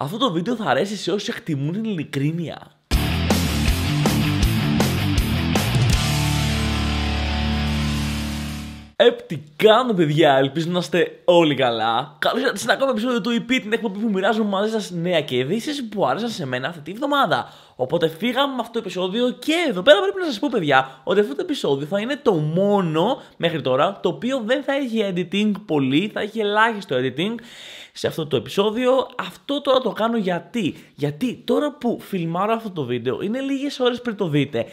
Αυτό το βίντεο θα αρέσει σε όσοι εκτιμούν την ειλικρίνεια. Επ, κάνω παιδιά, ελπίζω να είστε όλοι καλά. Καλώς ήρθατε σε ένα ακόμα επεισόδιο του EP, την εκπομπή που μοιράζομαι μαζί σας νέα και ειδήσεις που άρεσαν σε μένα αυτή τη βδομάδα. Οπότε φύγαμε με αυτό το επεισόδιο και εδώ πέρα πρέπει να σας πω παιδιά ότι αυτό το επεισόδιο θα είναι το μόνο μέχρι τώρα το οποίο δεν θα έχει editing πολύ, θα έχει ελάχιστο editing σε αυτό το επεισόδιο. Αυτό τώρα το κάνω γιατί. Γιατί τώρα που φιλμάρω αυτό το βίντεο είναι λίγες ώρες πριν το δείτε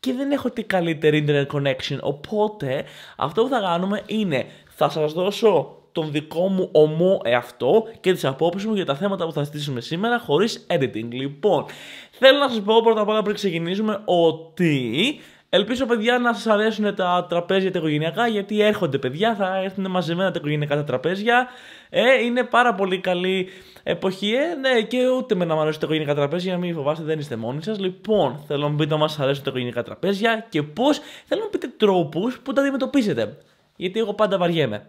και δεν έχω την καλύτερη internet connection. Οπότε αυτό που θα κάνουμε είναι θα σας δώσω τον δικό μου ομό εαυτό και τις απόψεις μου για τα θέματα που θα στήσουμε σήμερα χωρίς editing. Λοιπόν, θέλω να σας πω πρώτα απ' όλα πριν ξεκινήσουμε ότι Ελπίζω, παιδιά, να σας αρέσουν τα τραπέζια τα οικογενειακά, γιατί έρχονται παιδιά, θα έρθουν μαζεμένα τα οικογενειακά τα τραπέζια. Ε, είναι πάρα πολύ καλή εποχή. Ε, ναι, και ούτε με να μου αρέσουν τα οικογενειακά τραπέζια, να μην φοβάστε, δεν είστε μόνοι σας. Λοιπόν, θέλω να μου πείτε αν μας αρέσουν τα οικογενειακά τραπέζια και πώς. Θέλω να πείτε τρόπους που τα αντιμετωπίζετε. Γιατί εγώ πάντα βαριέμαι.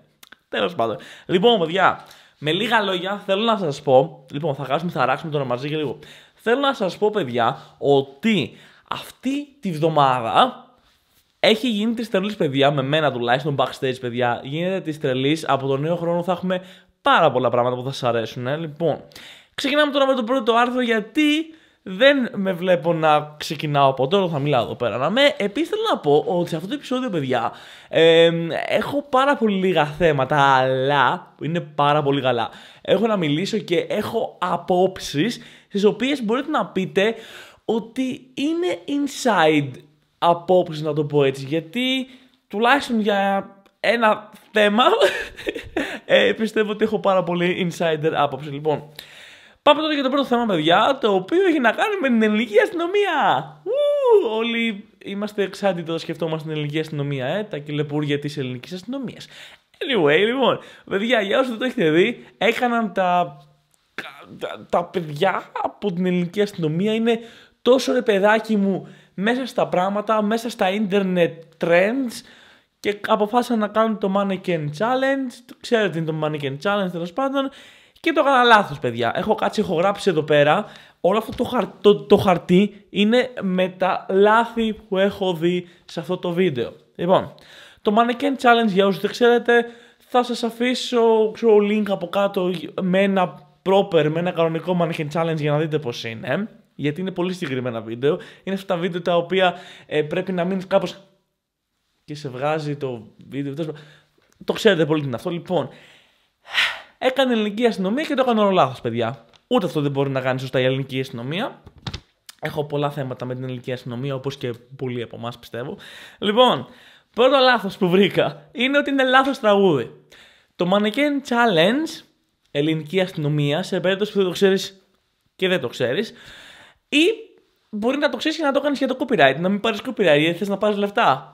Τέλος πάντων. Λοιπόν, παιδιά, με λίγα λόγια θέλω να σας πω. Λοιπόν, θα χάσουμε, θα αράξουμε τώρα μαζί και λίγο. Θέλω να σας πω, παιδιά, ότι αυτή τη βδομάδα έχει γίνει τη τρελής παιδιά, με μένα τουλάχιστον backstage παιδιά. Γίνεται τη τρελής. Από τον νέο χρόνο θα έχουμε πάρα πολλά πράγματα που θα σας αρέσουν. Ε. Λοιπόν, ξεκινάμε τώρα με το πρώτο άρθρο γιατί δεν με βλέπω να ξεκινάω από τώρα, θα μιλάω εδώ πέρα. Να με επίσης θέλω να πω ότι σε αυτό το επεισόδιο, παιδιά, ε, έχω πάρα πολύ λίγα θέματα, αλλά είναι πάρα πολύ καλά. Έχω να μιλήσω και έχω απόψεις στις οποίες μπορείτε να πείτε ότι είναι inside απόψεις να το πω έτσι γιατί τουλάχιστον για ένα θέμα ε, πιστεύω ότι έχω πάρα πολύ insider άποψη λοιπόν πάμε τώρα για το πρώτο θέμα παιδιά το οποίο έχει να κάνει με την ελληνική αστυνομία Ου, όλοι είμαστε εξάντια, όταν σκεφτόμαστε την ελληνική αστυνομία ε, τα κυλεπούρια της ελληνικής αστυνομίας Anyway, λοιπόν, παιδιά, για όσο το έχετε δει, έκαναν τα, τα, τα παιδιά από την ελληνική αστυνομία. Είναι τόσο ρε παιδάκι μου μέσα στα πράγματα, μέσα στα internet trends και αποφάσισα να κάνω το Mannequin Challenge. ξέρετε τι είναι το Mannequin Challenge τέλος πάντων. Και το έκανα λάθος, παιδιά. Έχω κάτσει, έχω γράψει εδώ πέρα. Όλο αυτό το, το, χαρτί είναι με τα λάθη που έχω δει σε αυτό το βίντεο. Λοιπόν, το Mannequin Challenge για όσους δεν ξέρετε θα σας αφήσω ξέρω, link από κάτω με ένα proper, με ένα κανονικό Mannequin Challenge για να δείτε πώς είναι. Γιατί είναι πολύ συγκεκριμένα βίντεο. Είναι αυτά τα βίντεο τα οποία ε, πρέπει να μείνεις κάπως. και σε βγάζει το βίντεο. Το ξέρετε πολύ τι είναι αυτό. Λοιπόν, έκανε ελληνική αστυνομία και το έκανε όλο λάθος, παιδιά. Ούτε αυτό δεν μπορεί να κάνει σωστά η ελληνική αστυνομία. Έχω πολλά θέματα με την ελληνική αστυνομία, όπως και πολλοί από εμάς πιστεύω. Λοιπόν, πρώτο λάθος που βρήκα είναι ότι είναι λάθος τραγούδι. Το Mannequin Challenge, ελληνική αστυνομία, σε περίπτωση που δεν το ξέρεις και δεν το ξέρεις, ή μπορεί να το ξέρεις και να το κάνεις για το copyright. Να μην πάρεις copyright γιατί θες να πάρεις λεφτά.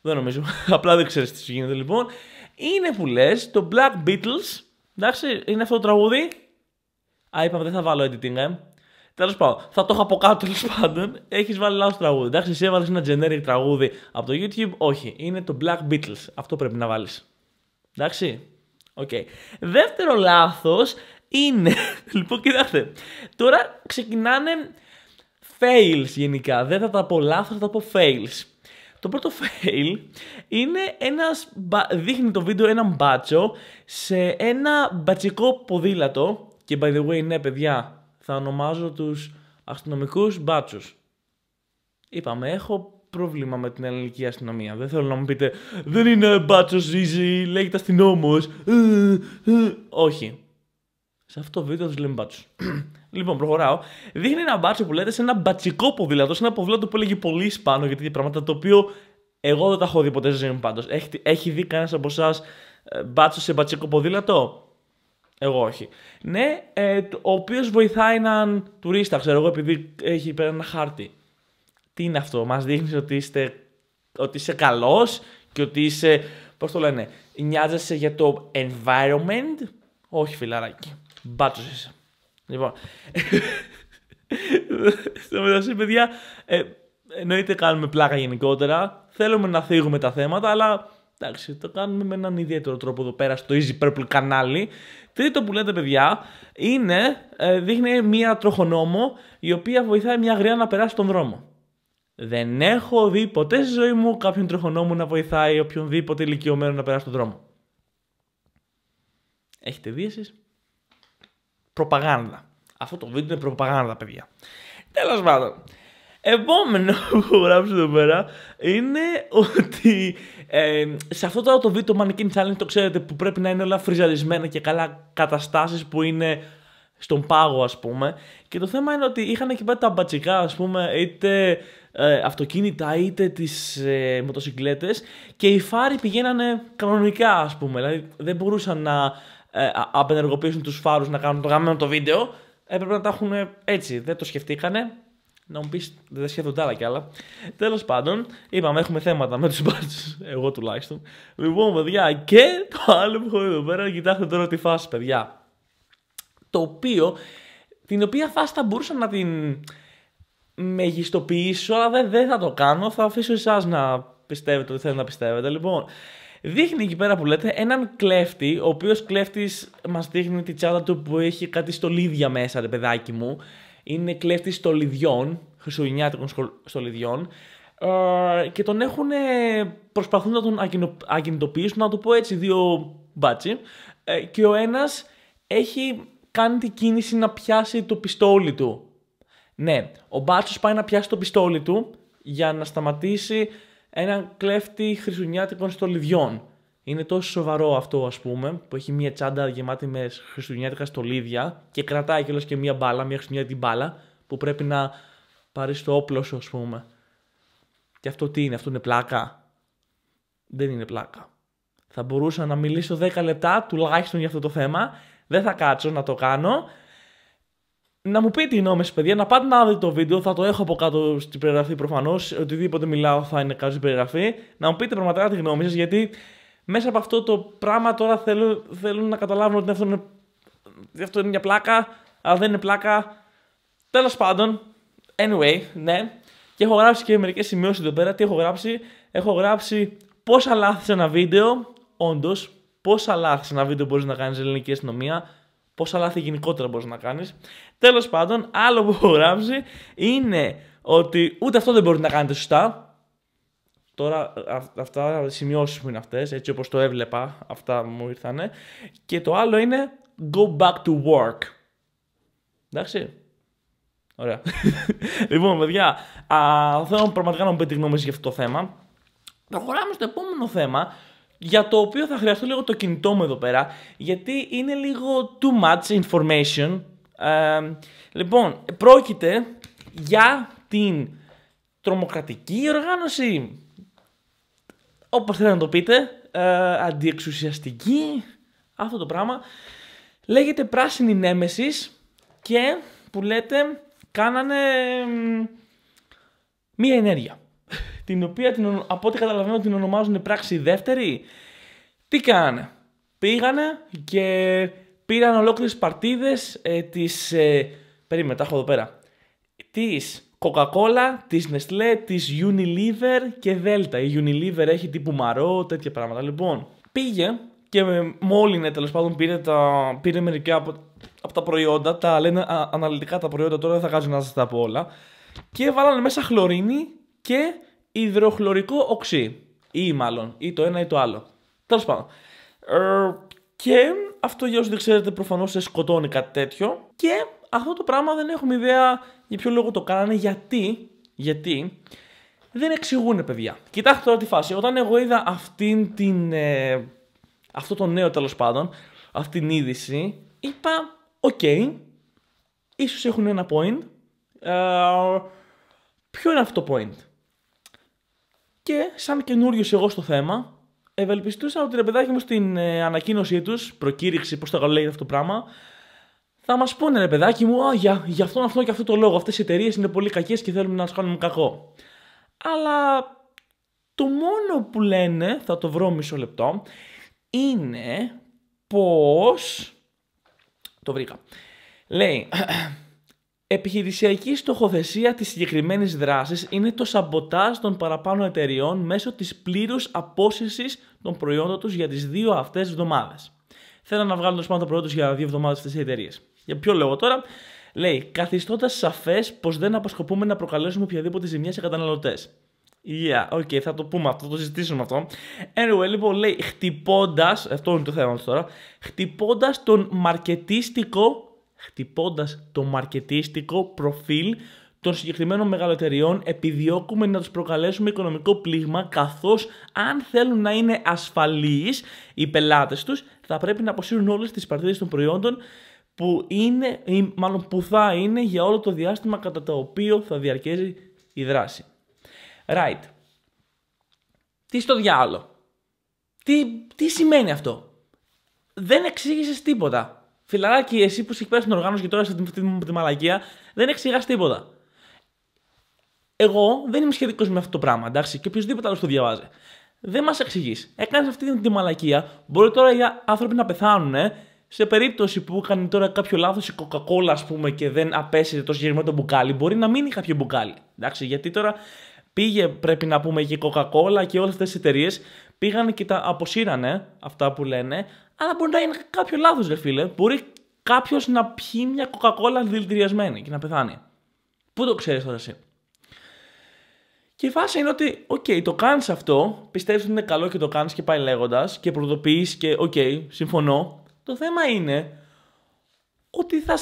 Δεν νομίζω. Απλά δεν ξέρεις τι σου γίνεται λοιπόν. Είναι που λες το Black Beatles. Εντάξει, είναι αυτό το τραγούδι. Α, είπαμε δεν θα βάλω editing, ε. Τέλος πάντων, θα το έχω από κάτω τέλος πάντων. Έχεις βάλει λάθος τραγούδι. Εντάξει, εσύ έβαλες ένα generic τραγούδι από το YouTube. Όχι, είναι το Black Beatles. Αυτό πρέπει να βάλεις. Εντάξει. Okay. Δεύτερο λάθος είναι. Λοιπόν, κοιτάξτε. Τώρα ξεκινάνε fails γενικά. Δεν θα τα πω λάθος, θα τα πω fails. Το πρώτο fail είναι ένας, δείχνει το βίντεο έναν μπάτσο σε ένα μπατσικό ποδήλατο και by the way ναι παιδιά θα ονομάζω τους αστυνομικούς μπάτσους. Είπαμε έχω πρόβλημα με την ελληνική αστυνομία. Δεν θέλω να μου πείτε δεν είναι μπάτσος easy, λέγεται αστυνόμος. Ε, ε, όχι, σε αυτό το βίντεο τους λέμε μπάτσους. λοιπόν, προχωράω. Δείχνει ένα μπάτσο που λέτε σε ένα μπατσικό ποδήλατο, σε ένα ποδήλατο που έλεγε πολύ σπάνω γιατί πράγματα, το οποίο εγώ δεν τα έχω δει ποτέ σε ζωή μου πάντως. Έχει, δει κανένας από εσάς ε, μπάτσο σε μπατσικό ποδήλατο. Εγώ όχι. Ναι, ε, ο οποίος βοηθάει έναν τουρίστα, ξέρω εγώ, επειδή έχει πέρα ένα χάρτη. Τι είναι αυτό, μας δείχνεις ότι, είστε, ότι είσαι καλός και ότι είσαι. Πώς το λένε, νοιάζεσαι για το environment. Όχι, φιλαράκι είσαι. Λοιπόν. Στο μεταξύ, παιδιά, ε, εννοείται κάνουμε πλάκα γενικότερα. Θέλουμε να θίγουμε τα θέματα, αλλά εντάξει, το κάνουμε με έναν ιδιαίτερο τρόπο εδώ πέρα στο Easy Purple κανάλι. Τρίτο που λέτε, παιδιά, είναι ε, δείχνει μία τροχονόμο η οποία βοηθάει μια γριά να περάσει τον δρόμο. Δεν έχω δει ποτέ στη ζωή μου κάποιον τροχονόμο να βοηθάει οποιονδήποτε ηλικιωμένο να περάσει τον δρόμο. Έχετε δει εσείς? προπαγάνδα. Αυτό το βίντεο είναι προπαγάνδα, παιδιά. Τέλος πάντων. Επόμενο που έχω γράψει εδώ πέρα είναι ότι ε, σε αυτό το βίντεο το Mannequin Challenge το ξέρετε που πρέπει να είναι όλα φριζαρισμένα και καλά καταστάσεις που είναι στον πάγο ας πούμε και το θέμα είναι ότι είχαν εκεί πέρα τα μπατσικά ας πούμε είτε ε, αυτοκίνητα είτε τις ε, μοτοσυκλέτες και οι φάροι πηγαίνανε κανονικά ας πούμε, δηλαδή δεν μπορούσαν να ε, απενεργοποιήσουν τους φάρους να κάνουν το γαμμένο το βίντεο, έπρεπε να τα έχουν ε, έτσι, δεν το σκεφτήκανε. Να μου πεις, δεν σκέφτονται άλλα κι άλλα. Τέλος πάντων, είπαμε, έχουμε θέματα με τους μπάτσου. Εγώ τουλάχιστον. Λοιπόν, παιδιά, και το άλλο που έχω εδώ πέρα, κοιτάξτε τώρα τη φάση, παιδιά. Το οποίο, την οποία φάση θα μπορούσα να την μεγιστοποιήσω, αλλά δεν, δεν θα το κάνω. Θα αφήσω εσάς να πιστεύετε ότι θέλετε να πιστεύετε. Λοιπόν, δείχνει εκεί πέρα που λέτε έναν κλέφτη, ο οποίος κλέφτης μας δείχνει τη τσάντα του που έχει κάτι στολίδια μέσα, ρε παιδάκι μου. Είναι κλέφτη στολιδιών, χρυσογεννιάτικων στολιδιών. Ε, και τον έχουν ε, προσπαθούν να τον ακινητοποιήσουν, να το πω έτσι, δύο μπάτσι. Ε, και ο ένας έχει κάνει την κίνηση να πιάσει το πιστόλι του ναι, ο Μπάτσος πάει να πιάσει το πιστόλι του για να σταματήσει έναν κλέφτη χριστουγεννιάτικων στολιδιών. Είναι τόσο σοβαρό αυτό, ας πούμε, που έχει μια τσάντα γεμάτη με χριστουγεννιάτικα στολίδια και κρατάει κιόλας και μια μπάλα, μια χριστουγεννιάτικη μπάλα, που πρέπει να πάρεις στο όπλο σου, ας πούμε. Και αυτό τι είναι, αυτό είναι πλάκα. Δεν είναι πλάκα. Θα μπορούσα να μιλήσω 10 λεπτά τουλάχιστον για αυτό το θέμα. Δεν θα κάτσω να το κάνω να μου πείτε γνώμη σα, παιδιά, να πάτε να δείτε το βίντεο, θα το έχω από κάτω στην περιγραφή προφανώς, οτιδήποτε μιλάω θα είναι κάτω στην περιγραφή, να μου πείτε πραγματικά τη γνώμη σας, γιατί μέσα από αυτό το πράγμα τώρα θέλουν να καταλάβουν ότι αυτό είναι, αυτό μια πλάκα, αλλά δεν είναι πλάκα. Τέλος πάντων, anyway, ναι, και έχω γράψει και μερικές σημειώσεις εδώ πέρα. Τι έχω γράψει, έχω γράψει πόσα λάθη σε ένα βίντεο. Όντως, πόσα λάθη σε ένα βίντεο μπορείς να κάνεις ελληνική αστυνομία. Πόσα λάθη γενικότερα μπορείς να κάνεις. Τέλος πάντων, άλλο που έχω γράψει είναι ότι ούτε αυτό δεν μπορείτε να κάνετε σωστά. Τώρα αυτά σημειώσεις μου είναι αυτές, έτσι όπως το έβλεπα, αυτά μου ήρθανε. Και το άλλο είναι go back to work. Εντάξει. Ωραία. λοιπόν, παιδιά, α, θέλω πραγματικά να μου πείτε τη γνώμη για αυτό το θέμα. Προχωράμε στο επόμενο θέμα, για το οποίο θα χρειαστώ λίγο το κινητό μου εδώ πέρα, γιατί είναι λίγο too much information. λοιπόν, πρόκειται για την τρομοκρατική οργάνωση, όπως θέλετε να το πείτε, ε, αντιεξουσιαστική, αυτό το πράγμα. Λέγεται πράσινη νέμεσης και που λέτε κάνανε μία ενέργεια την οποία την, από ό,τι καταλαβαίνω την ονομάζουν πράξη δεύτερη. Τι κάνανε. Πήγανε και πήραν ολόκληρες παρτίδες ε, της. Ε, τα έχω εδώ πέρα. Της Coca-Cola, της Nestlé, της Unilever και Delta. Η Unilever έχει τύπου μαρό, τέτοια πράγματα. Λοιπόν, πήγε και μόλυνε τέλος πάντων πήρε, τα, πήρε μερικά από, από τα προϊόντα. Τα λένε αναλυτικά τα προϊόντα, τώρα δεν θα κάνω να σας τα πω όλα. Και βάλανε μέσα χλωρίνη και υδροχλωρικό οξύ. Ή μάλλον, ή το ένα ή το άλλο. Τέλος πάντων. Ε, και αυτό για όσοι δεν ξέρετε, προφανώς σε σκοτώνει κάτι τέτοιο. Και αυτό το πράγμα δεν έχουμε ιδέα για ποιο λόγο το κάνανε, γιατί, γιατί δεν εξηγούν παιδιά. Κοιτάξτε τώρα τη φάση. Όταν εγώ είδα αυτήν την. Ε, αυτό το νέο τέλος πάντων, αυτήν την είδηση, είπα, οκ, okay, ίσως έχουν ένα point. Ε, ποιο είναι αυτό το point. Και σαν καινούριο εγώ στο θέμα, ευελπιστούσα ότι ρε παιδάκι μου στην ε, ανακοίνωσή τους, προκήρυξη, πώς το καλό λέγεται αυτό το πράγμα, θα μας πούνε ρε παιδάκι μου, α, για, για αυτόν αυτό και αυτό το λόγο. Αυτές οι εταιρείες είναι πολύ κακές και θέλουν να τους κάνουμε κακό. Αλλά το μόνο που λένε, θα το βρω μισό λεπτό, είναι πως... Το βρήκα. Λέει, Επιχειρησιακή στοχοθεσία της συγκεκριμένης δράσης είναι το σαμποτάζ των παραπάνω εταιριών μέσω της πλήρους απόσυρσης των προϊόντων τους για τις δύο αυτές εβδομάδες. Θέλω να βγάλω το τα προϊόντα για δύο εβδομάδες αυτές οι εταιρείες. Για ποιο λόγο τώρα, λέει, καθιστώντας σαφές πως δεν αποσκοπούμε να προκαλέσουμε οποιαδήποτε ζημιά σε καταναλωτές. Yeah, ok, θα το πούμε αυτό, θα το συζητήσουμε αυτό. Anyway, λοιπόν, λέει, χτυπώντας, αυτό είναι το θέμα τώρα, χτυπώντας τον μαρκετίστικο χτυπώντας το μαρκετίστικο προφίλ των συγκεκριμένων μεγαλοτεριών επιδιώκουμε να τους προκαλέσουμε οικονομικό πλήγμα καθώς αν θέλουν να είναι ασφαλείς οι πελάτες τους θα πρέπει να αποσύρουν όλες τις παρτίδες των προϊόντων που είναι ή μάλλον που θα είναι για όλο το διάστημα κατά το οποίο θα διαρκέζει η δράση. Right. Τι στο διάλογο. Τι, τι σημαίνει αυτό. Δεν εξήγησες τίποτα. Φιλαράκι, εσύ που έχει πέρασει την οργάνωση και τώρα σε αυτή τη μαλακία, δεν εξηγά τίποτα. Εγώ δεν είμαι σχετικός με αυτό το πράγμα, εντάξει, και οποιοδήποτε άλλο το διαβάζει. Δεν μας εξηγείς. Έκανες αυτή τη μαλακία. Μπορεί τώρα οι άνθρωποι να πεθάνουν σε περίπτωση που έκανε τώρα κάποιο λάθος η Coca-Cola, ας πούμε, και δεν απέσυρε το μπουκάλι, μπορεί να μείνει κάποιο μπουκάλι. Εντάξει, γιατί τώρα πήγε, πρέπει να πούμε, και η Coca-Cola και όλες αυτές τις εταιρείες πήγαν και τα αποσύρανε αυτά που λένε, αλλά μπορεί να είναι κάποιο λάθος, ρε φίλε. Μπορεί κάποιος να πιει μια κοκακόλα δηλητηριασμένη και να πεθάνει. Πού το ξέρεις τώρα εσύ. Και η φάση είναι ότι, οκ, το κάνεις αυτό, πιστεύεις ότι είναι καλό και το κάνεις και πάει λέγοντας και προειδοποιείς και, οκ, συμφωνώ. Το θέμα είναι ότι θα.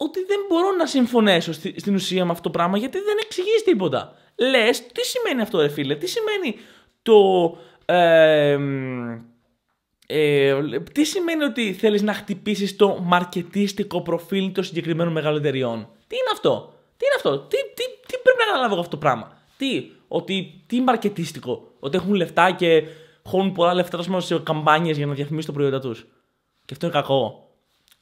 Ότι δεν μπορώ να συμφωνέσω στην ουσία με αυτό το πράγμα γιατί δεν εξηγείς τίποτα. Λες, τι σημαίνει αυτό, ρε φίλε, τι σημαίνει το... Ε, τι σημαίνει ότι θέλεις να χτυπήσεις το μαρκετίστικο προφίλ των συγκεκριμένων μεγάλων Τι είναι αυτό. Τι είναι αυτό. Τι, τι, τι πρέπει να καταλάβω αυτό το πράγμα. Τι. Ότι τι μαρκετίστικο. Ότι έχουν λεφτά και χώνουν πολλά λεφτά σε καμπάνιες για να διαφημίσουν το προϊόντα τους. Και αυτό είναι κακό.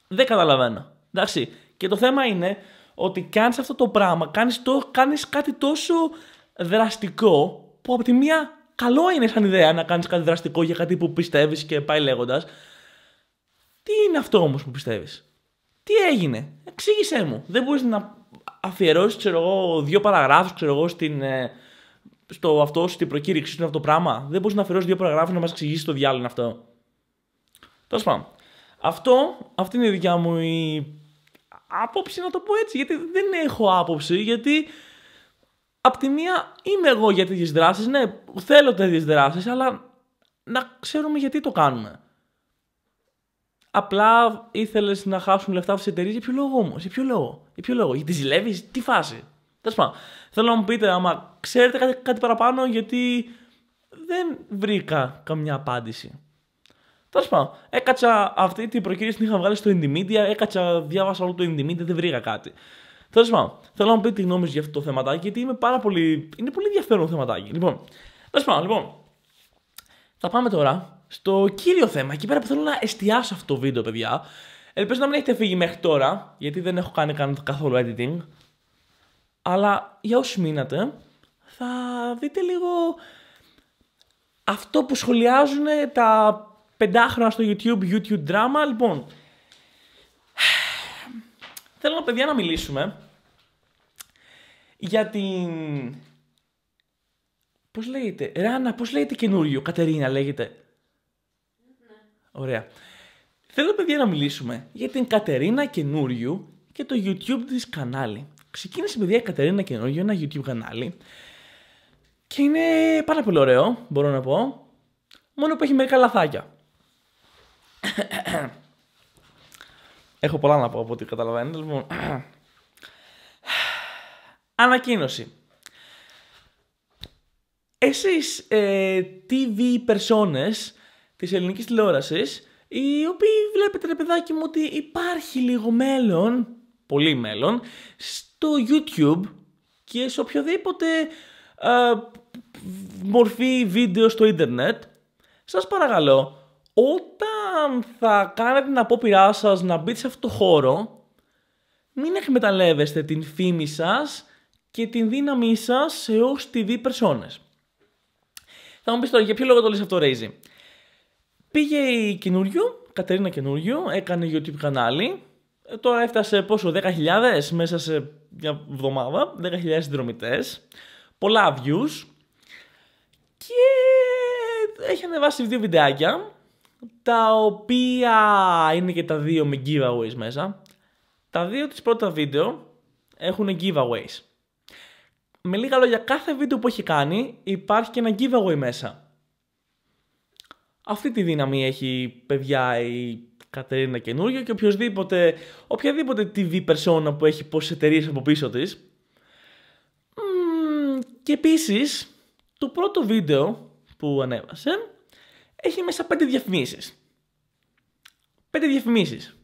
Δεν καταλαβαίνω. Εντάξει. Και το θέμα είναι ότι κάνεις αυτό το πράγμα, κάνεις, το, κάνεις κάτι τόσο δραστικό που από τη μία καλό είναι σαν ιδέα να κάνεις κάτι δραστικό για κάτι που πιστεύεις και πάει λέγοντας. Τι είναι αυτό όμως που πιστεύεις. Τι έγινε. Εξήγησέ μου. Δεν μπορείς να αφιερώσεις, ξέρω εγώ, δύο παραγράφους, ξέρω εγώ, στην, ε, στο αυτό, στην προκήρυξή του αυτό το πράγμα. Δεν μπορείς να αφιερώσεις δύο παραγράφους να μας εξηγήσει το διάλογο αυτό. Τέλος πάντων. Αυτό, αυτή είναι η δικιά μου η άποψη, να το πω έτσι. Γιατί δεν έχω άποψη, γιατί απ' τη μία είμαι εγώ για τέτοιες δράσεις. Ναι, θέλω τέτοιες δράσεις, αλλά να ξέρουμε γιατί το κάνουμε. Απλά ήθελες να χάσουν λεφτά από τις εταιρείες. Για ποιο λόγο όμως, για ποιο λόγο, για ποιο λόγο, γιατί ζηλεύεις, τι φάση. Τέλος θέλω να μου πείτε άμα ξέρετε κάτι, παραπάνω, γιατί δεν βρήκα καμιά απάντηση. Τέλος πάντων, έκατσα αυτή την προκήρυξη την είχα βγάλει στο Indymedia, έκατσα, διάβασα όλο το Indymedia, δεν βρήκα κάτι. Τέλος θέλω να μου πείτε τη γνώμη για αυτό το θεματάκι, γιατί είμαι πάρα πολύ... είναι πολύ ενδιαφέρον θεματάκι. Λοιπόν, τέλος πάντων, λοιπόν, θα πάμε τώρα στο κύριο θέμα, εκεί πέρα που θέλω να εστιάσω αυτό το βίντεο, παιδιά. Ελπίζω να μην έχετε φύγει μέχρι τώρα, γιατί δεν έχω κάνει καθόλου editing. Αλλά για όσους μείνατε, θα δείτε λίγο αυτό που σχολιάζουν τα πεντάχρονα στο YouTube, YouTube drama. Λοιπόν, Θέλω, παιδιά, να μιλήσουμε για την... Πώς λέγεται, Ράνα, πώς λέγεται καινούριο, Κατερίνα λέγεται. Ναι. Ωραία. Θέλω, παιδιά, να μιλήσουμε για την Κατερίνα καινούριου και το YouTube της κανάλι. Ξεκίνησε, παιδιά, η Κατερίνα καινούριο, ένα YouTube κανάλι. Και είναι πάρα πολύ ωραίο, μπορώ να πω. Μόνο που έχει μερικά λαθάκια. Έχω πολλά να πω από ό,τι καταλαβαίνετε. Λοιπόν. Ανακοίνωση. Εσείς ε, TV περσόνες της ελληνικής τηλεόρασης οι οποίοι βλέπετε ρε παιδάκι μου ότι υπάρχει λίγο μέλλον, πολύ μέλλον, στο YouTube και σε οποιοδήποτε ε, μορφή βίντεο στο ίντερνετ σας παρακαλώ αν θα κάνετε την απόπειρά σας να μπείτε σε αυτό το χώρο, μην εκμεταλλεύεστε την φήμη σας και την δύναμή σας σε ως τη Θα μου πεις τώρα, για ποιο λόγο το λες αυτό, Ρέιζι. Πήγε η καινούριο, Κατερίνα καινούριο, έκανε YouTube κανάλι, ε, τώρα έφτασε πόσο, 10.000 μέσα σε μια εβδομάδα, 10.000 συνδρομητές, πολλά views και έχει ανεβάσει δύο βιντεάκια τα οποία είναι και τα δύο με giveaways μέσα. Τα δύο της πρώτα βίντεο έχουν giveaways. Με λίγα λόγια, κάθε βίντεο που έχει κάνει υπάρχει και ένα giveaway μέσα. Αυτή τη δύναμη έχει παιδιά η Κατερίνα καινούργια και οποιοδήποτε, οποιαδήποτε TV persona που έχει πόσες εταιρείες από πίσω της. Και επίσης, το πρώτο βίντεο που ανέβασε έχει μέσα πέντε διαφημίσεις. Πέντε διαφημίσεις.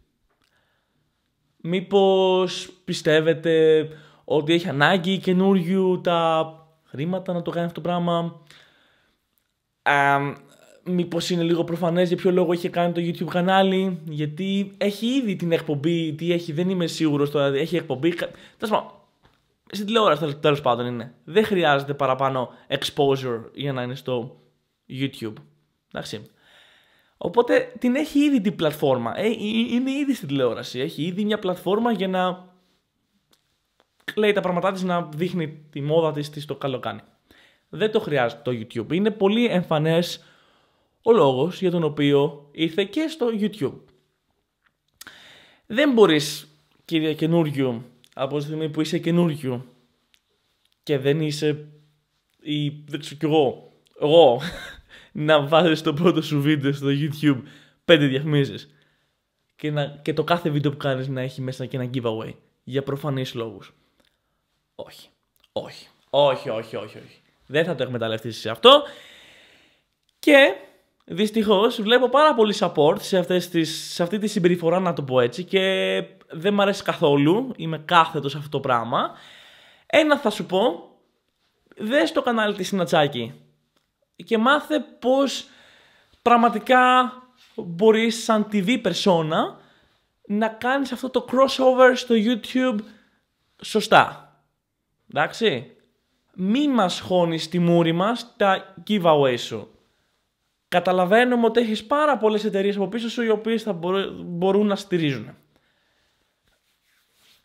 Μήπως πιστεύετε ότι έχει ανάγκη καινούριου τα χρήματα να το κάνει αυτό το πράγμα. μήπως είναι λίγο προφανές για ποιο λόγο έχει κάνει το YouTube κανάλι. Γιατί έχει ήδη την εκπομπή, τι έχει, δεν είμαι σίγουρος τώρα, έχει εκπομπή. Τέλος στην τηλεόραση τέλος πάντων είναι. Δεν χρειάζεται παραπάνω exposure για να είναι στο YouTube. Εντάξει. Οπότε την έχει ήδη την πλατφόρμα. Ε, ε, είναι ήδη στην τηλεόραση. Έχει ήδη μια πλατφόρμα για να λέει τα πράγματά της να δείχνει τη μόδα της, τι το καλό κάνει. Δεν το χρειάζεται το YouTube. Είναι πολύ εμφανές ο λόγος για τον οποίο ήρθε και στο YouTube. Δεν μπορείς, κύριε καινούριο, από τη στιγμή που είσαι καινούριο και δεν είσαι ή δεν ξέρω κι εγώ, εγώ, να βάζεις το πρώτο σου βίντεο στο YouTube πέντε διαφημίσεις και, να, και το κάθε βίντεο που κάνεις να έχει μέσα και ένα giveaway για προφανείς λόγους. Όχι. Όχι. Όχι, όχι, όχι, όχι. Δεν θα το εκμεταλλευτείς σε αυτό. Και δυστυχώς, βλέπω πάρα πολύ support σε, αυτές τις, σε αυτή τη συμπεριφορά, να το πω έτσι, και δεν μ' αρέσει καθόλου. Είμαι κάθετος σε αυτό το πράγμα. Ένα θα σου πω. Δες το κανάλι της Σινατσάκη και μάθε πώς πραγματικά μπορείς σαν TV persona να κάνεις αυτό το crossover στο YouTube σωστά. Εντάξει. Μη μας χώνεις τη μούρη μας τα giveaway σου. Καταλαβαίνουμε ότι έχεις πάρα πολλές εταιρείες από πίσω σου οι οποίες θα μπορούν να στηρίζουν.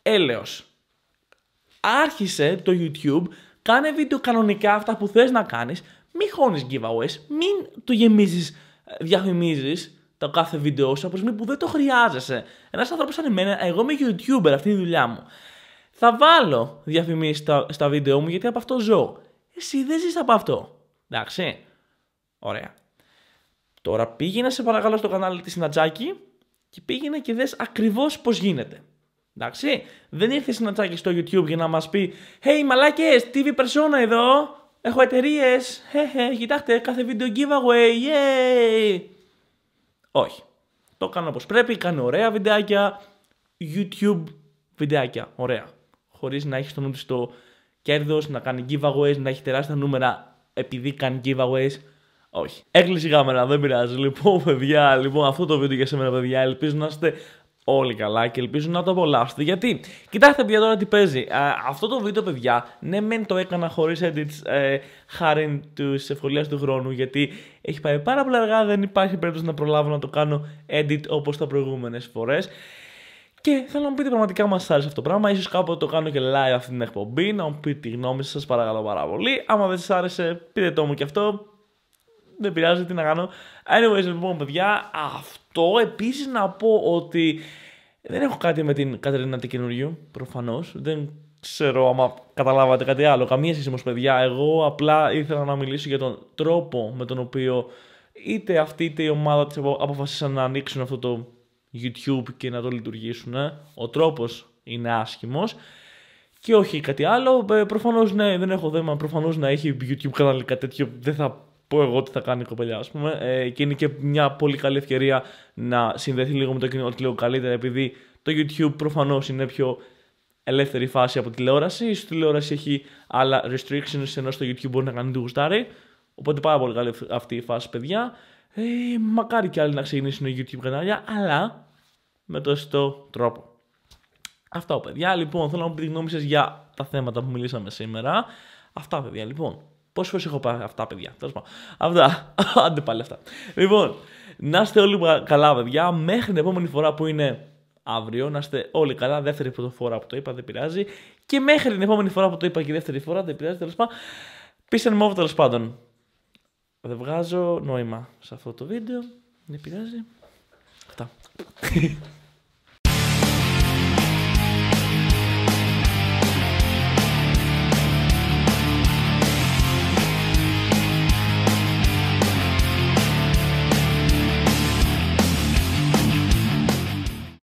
Έλεος. Άρχισε το YouTube, κάνε βίντεο κανονικά αυτά που θες να κάνεις, μην χώνεις giveaways, μην το γεμίζεις, ε, διαφημίζεις το κάθε βίντεο σου από που δεν το χρειάζεσαι. Ένας άνθρωπος σαν εμένα, εγώ είμαι YouTuber, αυτή είναι η δουλειά μου. Θα βάλω διαφημίσεις στα, στα βίντεο μου γιατί από αυτό ζω. Εσύ δεν ζεις από αυτό. Εντάξει. Ωραία. Τώρα πήγαινε σε παρακαλώ στο κανάλι της Νατζάκη και πήγαινε και δες ακριβώς πώς γίνεται. Εντάξει, δεν ήρθε η Νατζάκη στο YouTube για να μας πει «Hey μαλάκες, TV persona εδώ, Έχω εταιρείες. Χεχε, κοιτάξτε, κάθε βίντεο giveaway. Yay! Όχι. Το κάνω όπως πρέπει, κάνω ωραία βιντεάκια, YouTube βιντεάκια, ωραία. Χωρίς να έχεις στο νου το κέρδος, να κάνει giveaways, να έχει τεράστια νούμερα επειδή κάνει giveaways. Όχι. Έκλεισε η κάμερα, δεν πειράζει. Λοιπόν, παιδιά, λοιπόν, αυτό το βίντεο για σήμερα, παιδιά. Ελπίζω να είστε όλοι καλά και ελπίζω να το απολαύσετε. Γιατί, κοιτάξτε παιδιά τώρα τι παίζει. αυτό το βίντεο, παιδιά, ναι, μεν το έκανα χωρίς edits ε, χάρη της ευκολίας του χρόνου. Γιατί έχει πάει πάρα πολύ αργά, δεν υπάρχει περίπτωση να προλάβω να το κάνω edit όπως τα προηγούμενες φορές. Και θέλω να μου πείτε πραγματικά μας άρεσε αυτό το πράγμα. σω κάποτε το κάνω και live αυτή την εκπομπή. Να μου πείτε τη γνώμη σας, παρακαλώ πάρα πολύ. Άμα δεν σας άρεσε, πείτε το μου και αυτό. Δεν πειράζει, τι να κάνω. Anyways, λοιπόν, παιδιά, αυτό αυτό. Επίσης να πω ότι δεν έχω κάτι με την Κατερίνα την καινούριο, προφανώς. Δεν ξέρω άμα καταλάβατε κάτι άλλο. Καμία σχέση παιδιά. Εγώ απλά ήθελα να μιλήσω για τον τρόπο με τον οποίο είτε αυτή είτε η ομάδα της αποφασίσαν να ανοίξουν αυτό το YouTube και να το λειτουργήσουν. Ε. Ο τρόπος είναι άσχημος. Και όχι κάτι άλλο. Ε, Προφανώς ναι, δεν έχω θέμα. Προφανώς να έχει YouTube κανάλι κάτι τέτοιο. Δεν θα πω εγώ τι θα κάνει η κοπελιά, ας πούμε. Ε, και είναι και μια πολύ καλή ευκαιρία να συνδεθεί λίγο με το κοινό λίγο καλύτερα, επειδή το YouTube προφανώς είναι πιο ελεύθερη φάση από τηλεόραση. η τηλεόραση έχει άλλα restrictions, ενώ στο YouTube μπορεί να κάνει το γουστάρι. Οπότε πάρα πολύ καλή αυτή η φάση, παιδιά. Ε, μακάρι κι άλλοι να ξεκινήσουν YouTube κανάλια, αλλά με το σωστό τρόπο. Αυτά, παιδιά. Λοιπόν, θέλω να μου πείτε τη γνώμη σας για τα θέματα που μιλήσαμε σήμερα. Αυτά, παιδιά, λοιπόν. Πόσες φορές έχω πάει αυτά, παιδιά. Τέλος πάντων. Αυτά. Άντε πάλι αυτά. Λοιπόν, να είστε όλοι καλά, παιδιά. Μέχρι την επόμενη φορά που είναι αύριο. Να είστε όλοι καλά. Δεύτερη φορά που το είπα, δεν πειράζει. Και μέχρι την επόμενη φορά που το είπα και δεύτερη φορά, δεν πειράζει. Τέλος πάντων. Peace and τέλος πάντων. Δεν βγάζω νόημα σε αυτό το βίντεο. Δεν πειράζει. Αυτά.